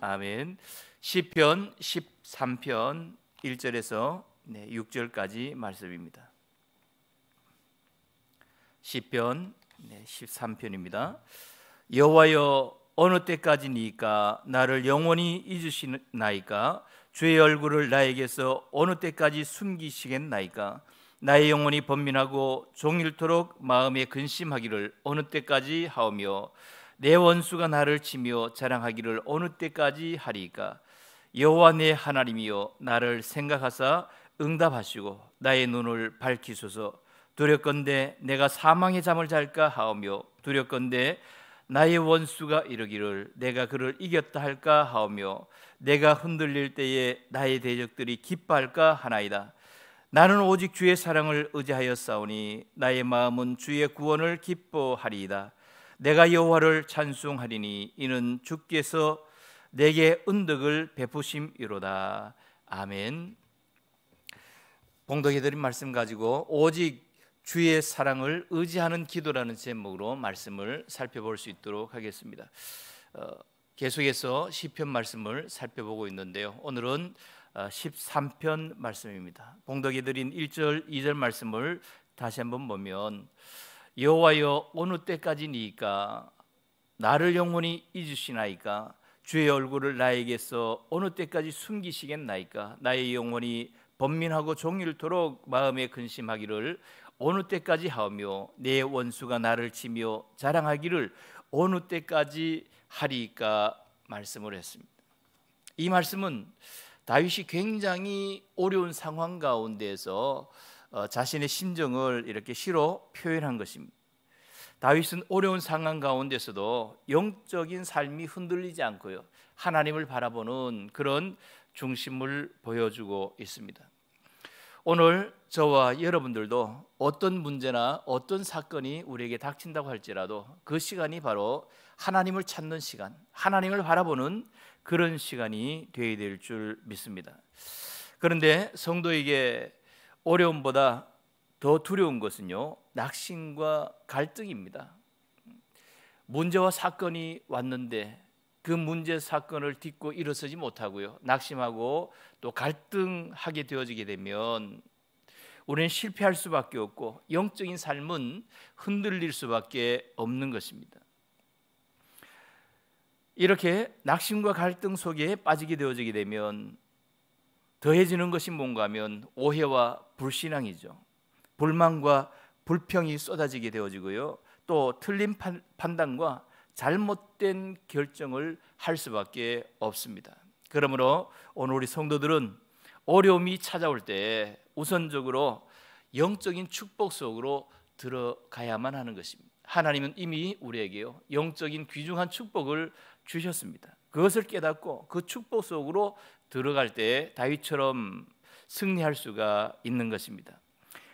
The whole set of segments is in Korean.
아멘. 시편 13편 1절에서 6절까지 말씀입니다. 시편 13편입니다. 여호와여 어느 때까지니까 나를 영원히 잊으시나이까 주의 얼굴을 나에게서 어느 때까지 숨기시겠나이까 나의 영혼이 번민하고 종일토록 마음에 근심하기를 어느 때까지 하오며 내 원수가 나를 치며 자랑하기를 어느 때까지 하리까 여호와 내 하나님이여 나를 생각하사 응답하시고 나의 눈을 밝히소서 두렵건대 내가 사망의 잠을 잘까 하오며 두렵건대 나의 원수가 이르기를 내가 그를 이겼다 할까 하오며 내가 흔들릴 때에 나의 대적들이 기뻐할까 하나이다 나는 오직 주의 사랑을 의지하여 싸우니 나의 마음은 주의 구원을 기뻐하리이다 내가 여호와를 찬송하리니 이는 주께서 내게 은덕을 베푸심이로다. 아멘. 봉덕이 드린 말씀 가지고 오직 주의 사랑을 의지하는 기도라는 제목으로 말씀을 살펴볼 수 있도록 하겠습니다. 어, 계속해서 시편 말씀을 살펴보고 있는데요. 오늘은 13편 어, 말씀입니다. 봉덕이 드린 1절, 2절 말씀을 다시 한번 보면 여호와여 어느 때까지니까 나를 영원히 잊으시나이까 주의 얼굴을 나에게서 어느 때까지 숨기시겠나이까 나의 영혼이 번민하고 종일토록 마음에 근심하기를 어느 때까지 하며 내 원수가 나를 치며 자랑하기를 어느 때까지 하리까 말씀을 했습니다. 이 말씀은 다윗이 굉장히 어려운 상황 가운데서 어, 자신의 심정을 이렇게 시로 표현한 것입니다. 다윗은 어려운 상황 가운데서도 영적인 삶이 흔들리지 않고요. 하나님을 바라보는 그런 중심을 보여주고 있습니다. 오늘 저와 여러분들도 어떤 문제나 어떤 사건이 우리에게 닥친다고 할지라도 그 시간이 바로 하나님을 찾는 시간, 하나님을 바라보는 그런 시간이 되어야 될 줄 믿습니다. 그런데 성도에게 어려움보다 더 두려운 것은요 낙심과 갈등입니다. 문제와 사건이 왔는데 그 문제 사건을 딛고 일어서지 못하고요 낙심하고 또 갈등하게 되어지게 되면 우리는 실패할 수밖에 없고 영적인 삶은 흔들릴 수밖에 없는 것입니다. 이렇게 낙심과 갈등 속에 빠지게 되어지게 되면 더해지는 것이 뭔가 면 오해와 불신앙이죠. 불만과 불평이 쏟아지게 되어지고요. 또 틀린 판단과 잘못된 결정을 할 수밖에 없습니다. 그러므로 오늘 우리 성도들은 어려움이 찾아올 때 우선적으로 영적인 축복 속으로 들어가야만 하는 것입니다. 하나님은 이미 우리에게요 영적인 귀중한 축복을 주셨습니다. 그것을 깨닫고 그 축복 속으로 들어갈 때 다윗처럼 승리할 수가 있는 것입니다.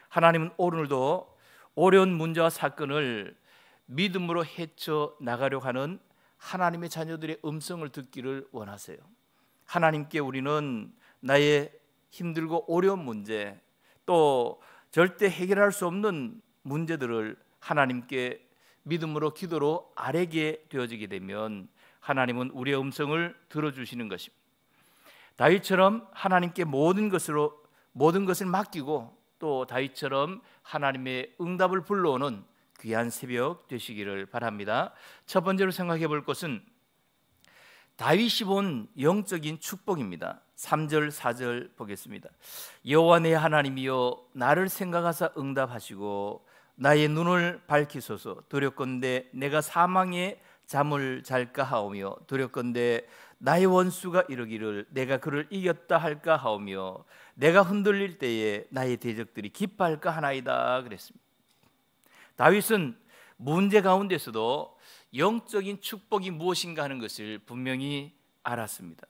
하나님은 오늘도 어려운 문제와 사건을 믿음으로 헤쳐 나가려 하는 하나님의 자녀들의 음성을 듣기를 원하세요. 하나님께 우리는 나의 힘들고 어려운 문제 또 절대 해결할 수 없는 문제들을 하나님께 믿음으로 기도로 아뢰게 되어지게 되면 하나님은 우리의 음성을 들어주시는 것입니다. 다윗처럼 하나님께 모든 것으로 모든 것을 맡기고 또 다윗처럼 하나님의 응답을 불러오는 귀한 새벽 되시기를 바랍니다. 첫 번째로 생각해 볼 것은 다윗이 본 영적인 축복입니다. 3절 4절 보겠습니다. 여호와 내 하나님이여 나를 생각하사 응답하시고 나의 눈을 밝히소서 두렵건대 내가 사망의 잠을 잘까 하오며 두렵건대 나의 원수가 이르기를 내가 그를 이겼다 할까 하오며 내가 흔들릴 때에 나의 대적들이 기뻐할까 하나이다 그랬습니다. 다윗은 문제 가운데서도 영적인 축복이 무엇인가 하는 것을 분명히 알았습니다.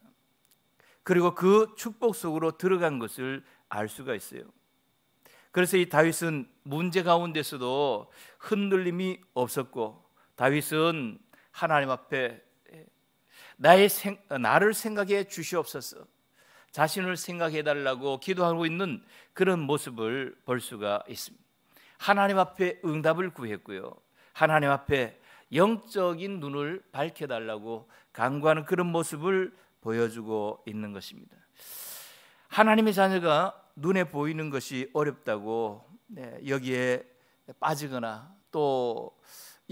그리고 그 축복 속으로 들어간 것을 알 수가 있어요. 그래서 이 다윗은 문제 가운데서도 흔들림이 없었고 다윗은 하나님 앞에 나의 생, 나를 생각해 주시옵소서. 자신을 생각해 달라고 기도하고 있는 그런 모습을 볼 수가 있습니다. 하나님 앞에 응답을 구했고요. 하나님 앞에 영적인 눈을 밝혀 달라고 간구하는 그런 모습을 보여주고 있는 것입니다. 하나님의 자녀가 눈에 보이는 것이 어렵다고 네, 여기에 빠지거나 또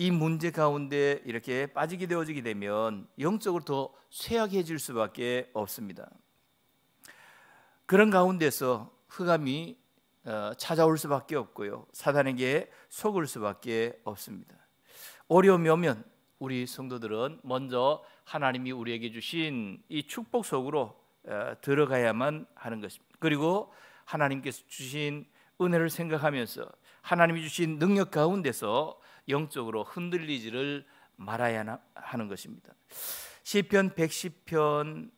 이 문제 가운데 이렇게 빠지게 되어지게 되면 영적으로 더 쇠약해질 수밖에 없습니다. 그런 가운데서 흑암이 어, 찾아올 수밖에 없고요. 사단에게 속을 수밖에 없습니다. 어려움이 오면 우리 성도들은 먼저 하나님이 우리에게 주신 이 축복 속으로 어, 들어가야만 하는 것입니다. 그리고 하나님께서 주신 은혜를 생각하면서 하나님이 주신 능력 가운데서 영적으로 흔들리지를 말아야 하는 것입니다. 시편 110편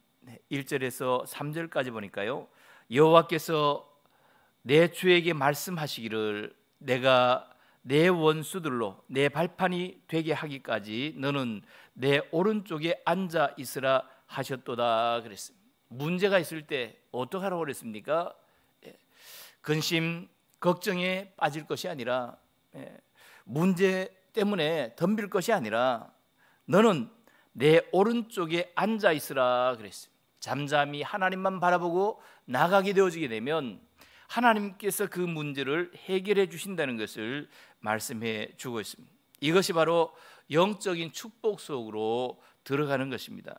1절에서 3절까지 보니까요. 여호와께서 내 주에게 말씀하시기를 내가 내 원수들로 내 발판이 되게 하기까지 너는 내 오른쪽에 앉아 있으라 하셨도다 그랬습니다. 문제가 있을 때 어떻게 하라고 그랬습니까? 예. 근심, 걱정에 빠질 것이 아니라 예. 문제 때문에 덤빌 것이 아니라 너는 내 오른쪽에 앉아 있으라 그랬어요. 잠잠히 하나님만 바라보고 나가게 되어지게 되면 하나님께서 그 문제를 해결해 주신다는 것을 말씀해 주고 있습니다. 이것이 바로 영적인 축복 속으로 들어가는 것입니다.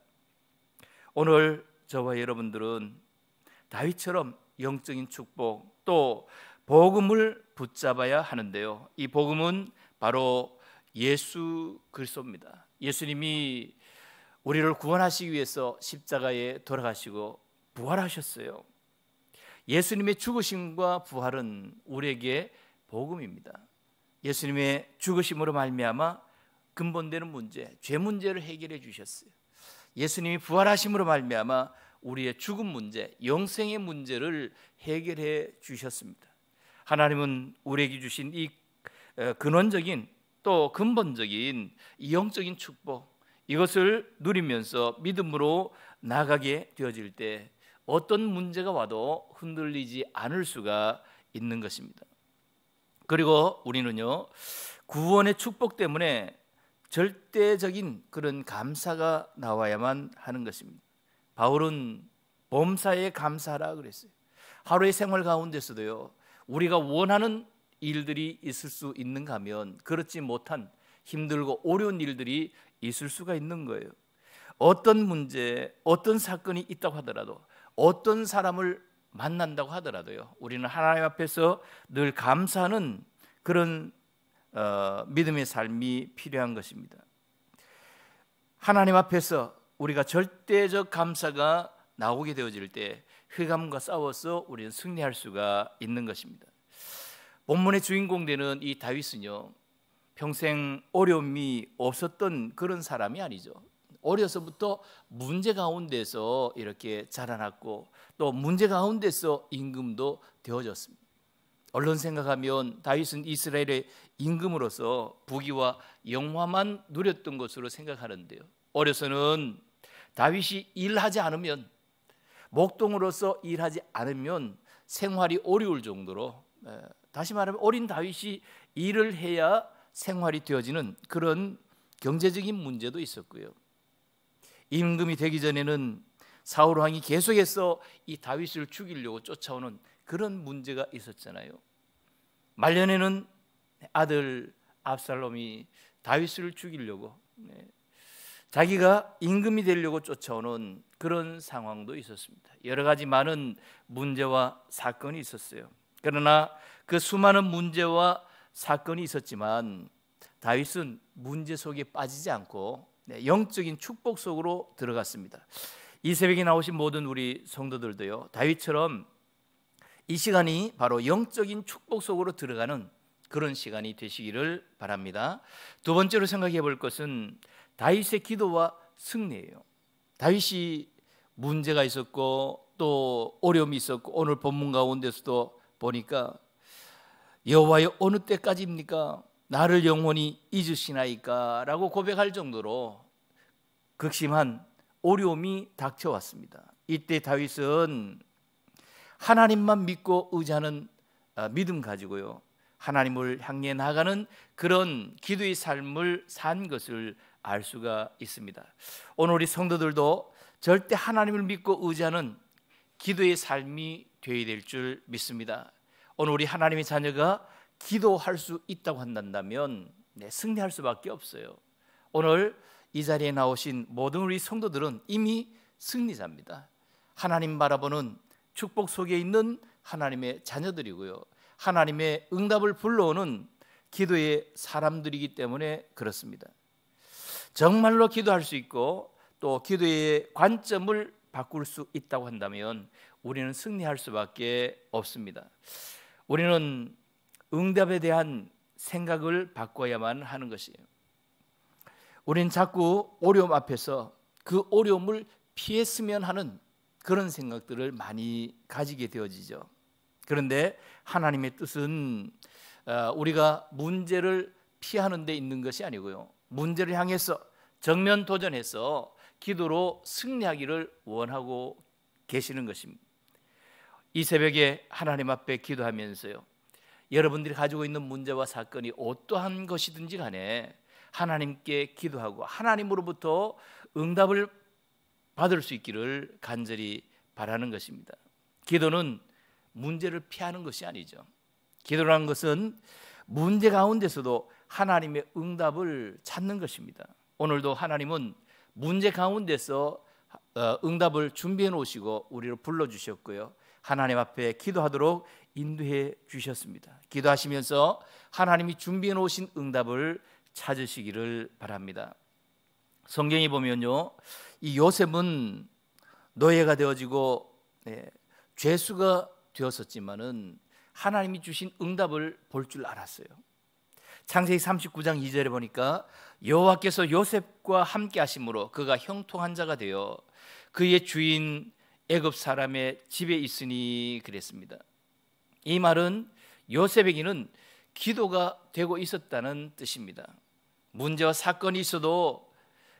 오늘 저와 여러분들은 다윗처럼 영적인 축복 또 복음을 붙잡아야 하는데요. 이 복음은 바로 예수 그리스도입니다. 예수님이 우리를 구원하시기 위해서 십자가에 돌아가시고 부활하셨어요. 예수님의 죽으심과 부활은 우리에게 복음입니다. 예수님의 죽으심으로 말미암아 근본되는 문제, 죄 문제를 해결해 주셨어요. 예수님이 부활하심으로 말미암아 우리의 죽음 문제, 영생의 문제를 해결해 주셨습니다. 하나님은 우리에게 주신 이 어, 근원적인 또 근본적인 이형적인 축복 이것을 누리면서 믿음으로 나가게 되어질 때 어떤 문제가 와도 흔들리지 않을 수가 있는 것입니다. 그리고 우리는요 구원의 축복 때문에 절대적인 그런 감사가 나와야만 하는 것입니다. 바울은 범사에 감사라 그랬어요. 하루의 생활 가운데서도요 우리가 원하는 일들이 있을 수 있는가 하면 그렇지 못한 힘들고 어려운 일들이 있을 수가 있는 거예요. 어떤 문제, 어떤 사건이 있다고 하더라도 어떤 사람을 만난다고 하더라도요. 우리는 하나님 앞에서 늘 감사하는 그런 어, 믿음의 삶이 필요한 것입니다. 하나님 앞에서 우리가 절대적 감사가 나오게 되어질 때 흑암과 싸워서 우리는 승리할 수가 있는 것입니다. 본문의 주인공 되는 이 다윗은요. 평생 어려움이 없었던 그런 사람이 아니죠. 어려서부터 문제 가운데서 이렇게 자라났고 또 문제 가운데서 임금도 되어졌습니다. 언론 생각하면 다윗은 이스라엘의 임금으로서 부귀와 영화만 누렸던 것으로 생각하는데요. 어려서는 다윗이 일하지 않으면 목동으로서 일하지 않으면 생활이 어려울 정도로 다시 말하면 어린 다윗이 일을 해야 생활이 되어지는 그런 경제적인 문제도 있었고요. 임금이 되기 전에는 사울 왕이 계속해서 이 다윗을 죽이려고 쫓아오는 그런 문제가 있었잖아요. 말년에는 아들 압살롬이 다윗을 죽이려고 네, 자기가 임금이 되려고 쫓아오는 그런 상황도 있었습니다. 여러 가지 많은 문제와 사건이 있었어요. 그러나 그 수많은 문제와 사건이 있었지만 다윗은 문제 속에 빠지지 않고 네, 영적인 축복 속으로 들어갔습니다. 이 새벽에 나오신 모든 우리 성도들도요. 다윗처럼 이 시간이 바로 영적인 축복 속으로 들어가는 그런 시간이 되시기를 바랍니다. 두 번째로 생각해 볼 것은 다윗의 기도와 승리예요. 다윗이 문제가 있었고 또 어려움이 있었고 오늘 본문 가운데서도 보니까 여호와여 어느 때까지입니까? 나를 영원히 잊으시나이까라고 고백할 정도로 극심한 어려움이 닥쳐왔습니다. 이때 다윗은 하나님만 믿고 의지하는 아, 믿음 가지고요. 하나님을 향해 나가는 그런 기도의 삶을 산 것을 알 수가 있습니다. 오늘 우리 성도들도 절대 하나님을 믿고 의지하는 기도의 삶이 되어야 될줄 믿습니다. 오늘 우리 하나님의 자녀가 기도할 수 있다고 한다면 네, 승리할 수밖에 없어요. 오늘 이 자리에 나오신 모든 우리 성도들은 이미 승리자입니다. 하나님 바라보는 축복 속에 있는 하나님의 자녀들이고요. 하나님의 응답을 불러오는 기도의 사람들이기 때문에 그렇습니다. 정말로 기도할 수 있고 또 기도의 관점을 바꿀 수 있다고 한다면 우리는 승리할 수밖에 없습니다. 우리는 응답에 대한 생각을 바꿔야만 하는 것이에요. 우리 자꾸 어려움 앞에서 그 어려움을 피했으면 하는 그런 생각들을 많이 가지게 되어지죠. 그런데 하나님의 뜻은 어, 우리가 문제를 피하는 데 있는 것이 아니고요. 문제를 향해서 정면 도전해서 기도로 승리하기를 원하고 계시는 것입니다. 이 새벽에 하나님 앞에 기도하면서요. 여러분들이 가지고 있는 문제와 사건이 어떠한 것이든지 간에 하나님께 기도하고 하나님으로부터 응답을 받을 수 있기를 간절히 바라는 것입니다. 기도는 문제를 피하는 것이 아니죠. 기도라는 것은 문제 가운데서도 하나님의 응답을 찾는 것입니다. 오늘도 하나님은 문제 가운데서 어, 응답을 준비해 놓으시고 우리를 불러 주셨고요. 하나님 앞에 기도하도록 인도해 주셨습니다. 기도하시면서 하나님이 준비해 놓으신 응답을 찾으시기를 바랍니다. 성경에 보면요. 이 요셉은 노예가 되어지고 네, 죄수가 되었었지만은 하나님이 주신 응답을 볼 줄 알았어요. 창세기 39장 2절에 보니까 여호와께서 요셉과 함께 하심으로 그가 형통한 자가 되어 그의 주인 애굽 사람의 집에 있으니 그랬습니다. 이 말은 요셉에게는 기도가 되고 있었다는 뜻입니다. 문제와 사건이 있어도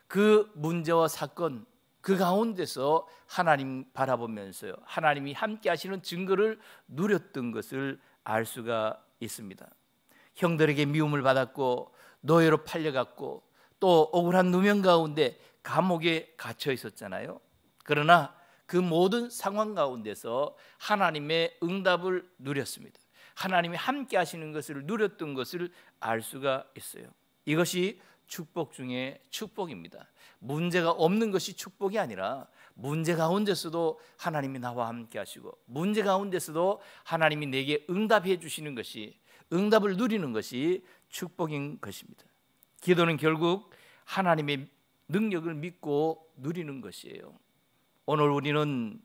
그 문제와 사건 그 가운데서 하나님 바라보면서요. 하나님이 함께 하시는 증거를 누렸던 것을 알 수가 있습니다. 형들에게 미움을 받았고 노예로 팔려갔고 또 억울한 누명 가운데 감옥에 갇혀 있었잖아요. 그러나 그 모든 상황 가운데서 하나님의 응답을 누렸습니다. 하나님이 함께 하시는 것을 누렸던 것을 알 수가 있어요. 이것이 축복 중에 축복입니다. 문제가 없는 것이 축복이 아니라 문제 가운데서도 하나님이 나와 함께 하시고 문제 가운데서도 하나님이 내게 응답해 주시는 것이 응답을 누리는 것이 축복인 것입니다. 기도는 결국 하나님의 능력을 믿고 누리는 것이에요. 오늘 우리는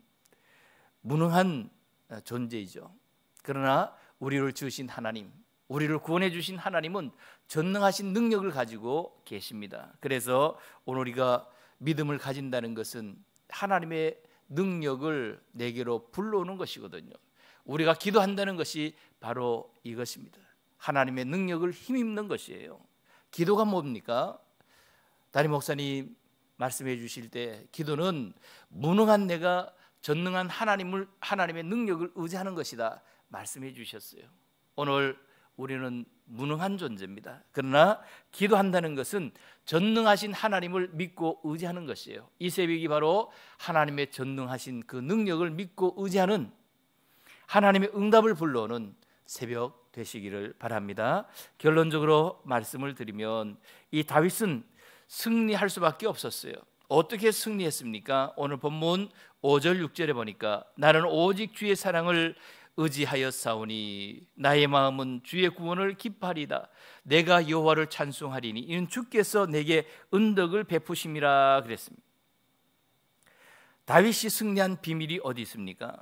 무능한 어, 존재이죠. 그러나 우리를 주신 하나님, 우리를 구원해 주신 하나님은 전능하신 능력을 가지고 계십니다. 그래서 오늘 우리가 믿음을 가진다는 것은 하나님의 능력을 내게로 불러오는 것이거든요. 우리가 기도한다는 것이 바로 이것입니다. 하나님의 능력을 힘입는 것이에요. 기도가 뭡니까? 다림 목사님 말씀해 주실 때 기도는 무능한 내가 전능한 하나님을 하나님의 능력을 의지하는 것이다 말씀해 주셨어요. 오늘 우리는 무능한 존재입니다. 그러나 기도한다는 것은 전능하신 하나님을 믿고 의지하는 것이에요. 이세벽이 바로 하나님의 전능하신 그 능력을 믿고 의지하는 하나님의 응답을 불러오는 새벽 되시기를 바랍니다. 결론적으로 말씀을 드리면 이 다윗은 승리할 수밖에 없었어요. 어떻게 승리했습니까? 오늘 본문 5절 6절에 보니까 나는 오직 주의 사랑을 의지하였사오니 나의 마음은 주의 구원을 기파리다 내가 여호와를 찬송하리니 이는 주께서 내게 은덕을 베푸심이라 그랬습니다. 다윗이 승리한 비밀이 어디 있습니까?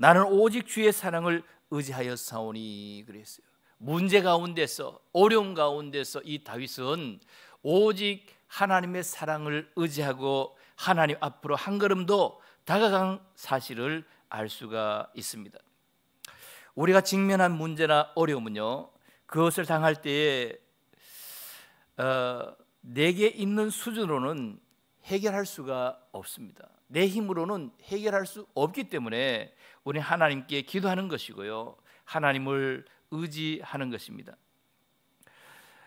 나는 오직 주의 사랑을 의지하여 사오니 그랬어요. 문제 가운데서 어려움 가운데서 이 다윗은 오직 하나님의 사랑을 의지하고 하나님 앞으로 한 걸음도 다가간 사실을 알 수가 있습니다. 우리가 직면한 문제나 어려움은요 그것을 당할 때에 어, 내게 있는 수준으로는 해결할 수가 없습니다. 내 힘으로는 해결할 수 없기 때문에 우리 하나님께 기도하는 것이고요. 하나님을 의지하는 것입니다.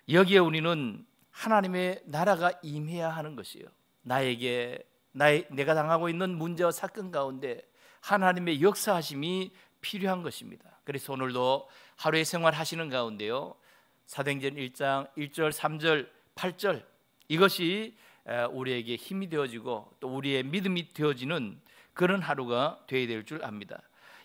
여기에 우리는 하나님의 나라가 임해야 하는 것이요. 나에게 나의, 내가 당하고 있는 문제와 사건 가운데 하나님의 역사하심이 필요한 것입니다. 그래서 오늘도 하루의 생활하시는 가운데요. 사도행전 1장 1절, 3절, 8절 이것이 우리에게 힘이 되어지고 또 우리의 믿음이 되어지는 그런 하루가 되어야 될 줄 압니다.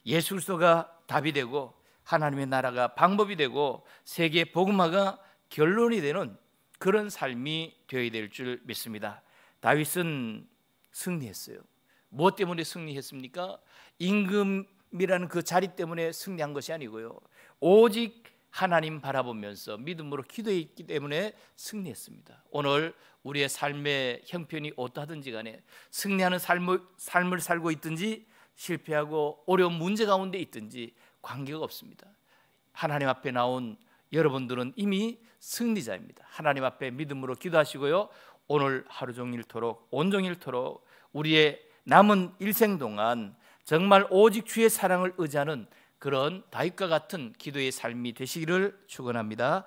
예수 그리스도가 답이 되고 하나님의 나라가 방법이 되고 세계 복음화가 결론이 되는 그런 삶이 되어야 될 줄 믿습니다. 다윗은 승리했어요. 무엇 때문에 승리했습니까? 임금이라는 그 자리 때문에 승리한 것이 아니고요. 오직 하나님 바라보면서 믿음으로 기도했기 때문에 승리했습니다. 오늘 우리의 삶의 형편이 어떠하든지 간에 승리하는 삶을, 삶을 살고 있든지 실패하고 어려운 문제 가운데 있든지 관계가 없습니다. 하나님 앞에 나온 여러분들은 이미 승리자입니다. 하나님 앞에 믿음으로 기도하시고요. 오늘 하루 종일토록 온종일토록 우리의 남은 일생 동안 정말 오직 주의 사랑을 의지하는 그런 다윗과 같은 기도의 삶이 되시기를 축원합니다.